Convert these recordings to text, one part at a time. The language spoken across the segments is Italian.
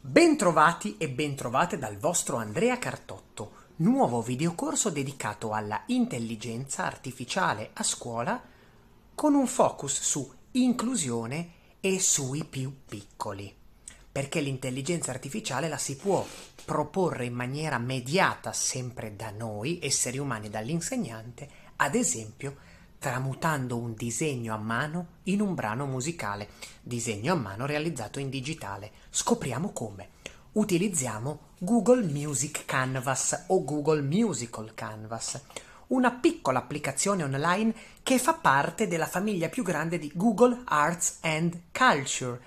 Bentrovati e bentrovate dal vostro Andrea Cartotto, nuovo videocorso dedicato alla intelligenza artificiale a scuola con un focus su inclusione e sui più piccoli. Perché l'intelligenza artificiale la si può proporre in maniera mediata sempre da noi, esseri umani, dall'insegnante, ad esempio tramutando un disegno a mano in un brano musicale, disegno a mano realizzato in digitale. Scopriamo come. Utilizziamo Google Music Canvas o Google Musical Canvas, una piccola applicazione online che fa parte della famiglia più grande di Google Arts and Culture,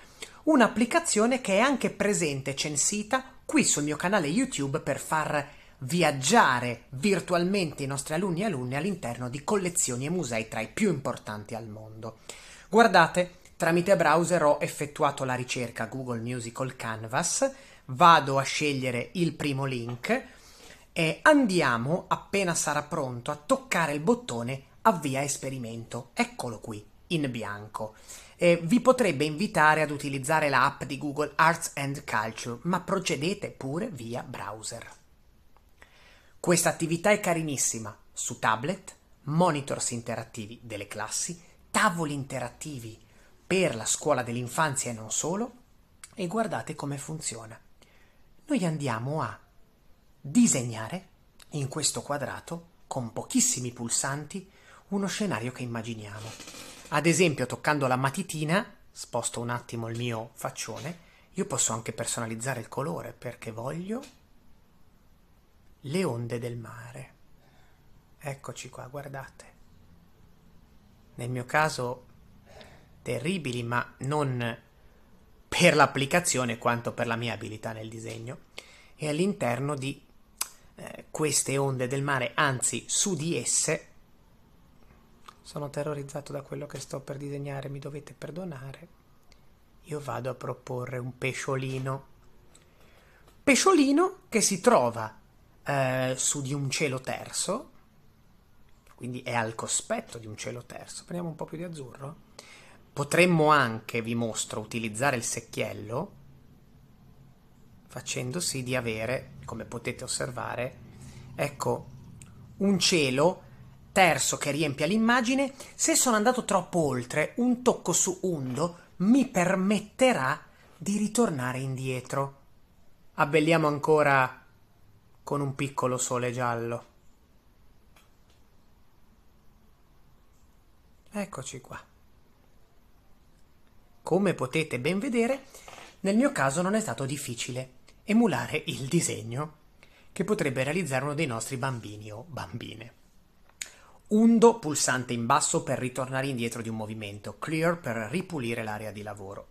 un'applicazione che è anche presente e censita qui sul mio canale YouTube per far viaggiare virtualmente i nostri alunni e alunne all'interno di collezioni e musei tra i più importanti al mondo. Guardate, tramite browser ho effettuato la ricerca Google Musical Canvas, vado a scegliere il primo link e andiamo, appena sarà pronto, a toccare il bottone avvia esperimento. Eccolo qui, in bianco. Eh, vi potrebbe invitare ad utilizzare l'app di Google Arts and Culture, ma procedete pure via browser. Questa attività è carinissima su tablet, monitors interattivi delle classi, tavoli interattivi per la scuola dell'infanzia e non solo, e guardate come funziona. Noi andiamo a disegnare in questo quadrato, con pochissimi pulsanti, uno scenario che immaginiamo. Ad esempio, toccando la matitina, sposto un attimo il mio faccione, io posso anche personalizzare il colore perché voglio le onde del mare. Eccoci qua, guardate. Nel mio caso terribili, ma non per l'applicazione quanto per la mia abilità nel disegno. E all'interno di eh, queste onde del mare, anzi su di esse, sono terrorizzato da quello che sto per disegnare, mi dovete perdonare. Io vado a proporre un pesciolino. Pesciolino che si trova eh, su di un cielo terzo, quindi è al cospetto di un cielo terzo. Prendiamo un po' più di azzurro. Potremmo anche, vi mostro, utilizzare il secchiello facendo sì di avere, come potete osservare, ecco, un cielo terzo che riempia l'immagine. Se sono andato troppo oltre, un tocco su undo mi permetterà di ritornare indietro. Abbelliamo ancora con un piccolo sole giallo. Eccoci qua. Come potete ben vedere, nel mio caso non è stato difficile emulare il disegno che potrebbe realizzare uno dei nostri bambini o bambine. Undo pulsante in basso per ritornare indietro di un movimento, clear per ripulire l'area di lavoro.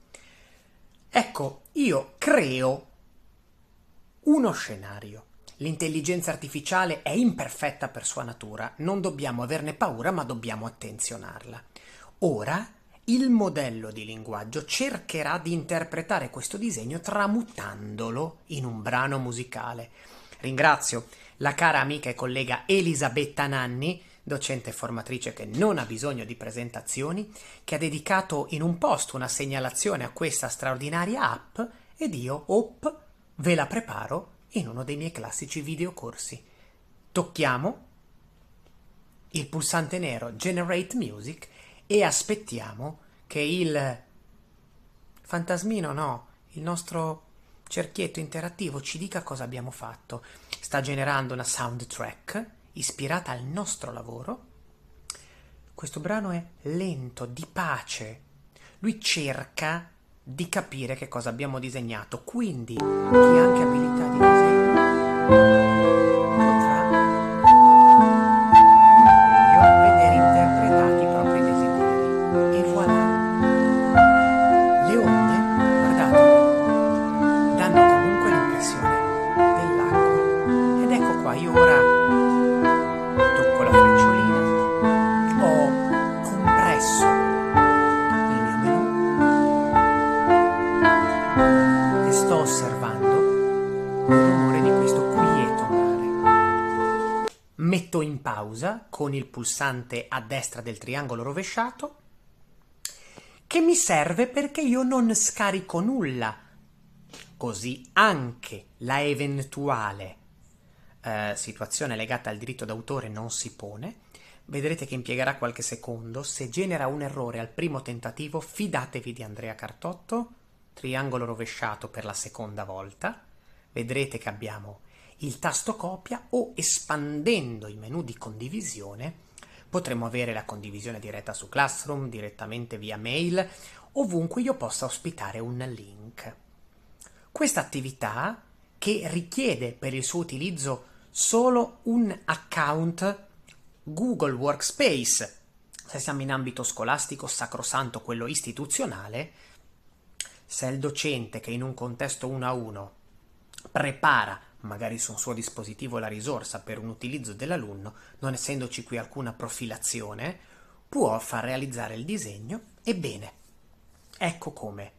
Ecco, io creo uno scenario L'intelligenza artificiale è imperfetta per sua natura, non dobbiamo averne paura ma dobbiamo attenzionarla. Ora il modello di linguaggio cercherà di interpretare questo disegno tramutandolo in un brano musicale. Ringrazio la cara amica e collega Elisabetta Nanni, docente formatrice che non ha bisogno di presentazioni, che ha dedicato in un post una segnalazione a questa straordinaria app ed io, op, ve la preparo in uno dei miei classici videocorsi. Tocchiamo il pulsante nero Generate Music e aspettiamo che il fantasmino, no, il nostro cerchietto interattivo ci dica cosa abbiamo fatto. Sta generando una soundtrack ispirata al nostro lavoro. Questo brano è lento, di pace. Lui cerca di capire che cosa abbiamo disegnato, quindi chi ha anche abilità di disegnare. 啊。metto in pausa con il pulsante a destra del triangolo rovesciato che mi serve perché io non scarico nulla, così anche la eventuale eh, situazione legata al diritto d'autore non si pone. Vedrete che impiegherà qualche secondo, se genera un errore al primo tentativo fidatevi di Andrea Cartotto, triangolo rovesciato per la seconda volta, vedrete che abbiamo il tasto copia o espandendo il menu di condivisione potremo avere la condivisione diretta su Classroom, direttamente via mail, ovunque io possa ospitare un link. Questa attività, che richiede per il suo utilizzo solo un account Google Workspace, se siamo in ambito scolastico sacrosanto, quello istituzionale, se è il docente che in un contesto 1 a 1 prepara magari su un suo dispositivo la risorsa per un utilizzo dell'alunno, non essendoci qui alcuna profilazione, può far realizzare il disegno ebbene. Ecco come.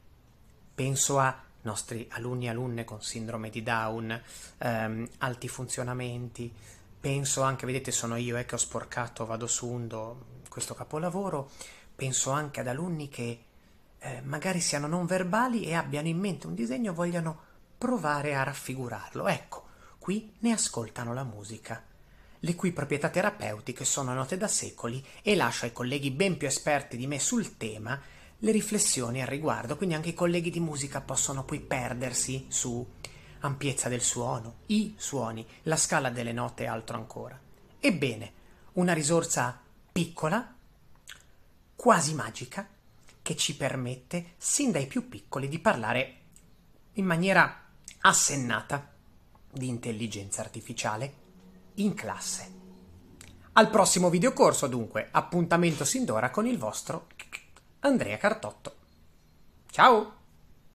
Penso a nostri alunni e alunne con sindrome di Down, ehm, alti funzionamenti, penso anche, vedete sono io eh, che ho sporcato, vado su Undo questo capolavoro, penso anche ad alunni che eh, magari siano non verbali e abbiano in mente un disegno, e vogliano provare a raffigurarlo. Ecco, qui ne ascoltano la musica, le cui proprietà terapeutiche sono note da secoli e lascio ai colleghi ben più esperti di me sul tema le riflessioni al riguardo, quindi anche i colleghi di musica possono poi perdersi su ampiezza del suono, i suoni, la scala delle note e altro ancora. Ebbene, una risorsa piccola, quasi magica, che ci permette, sin dai più piccoli, di parlare in maniera assennata di intelligenza artificiale in classe. Al prossimo videocorso dunque, appuntamento sin d'ora con il vostro Andrea Cartotto. Ciao!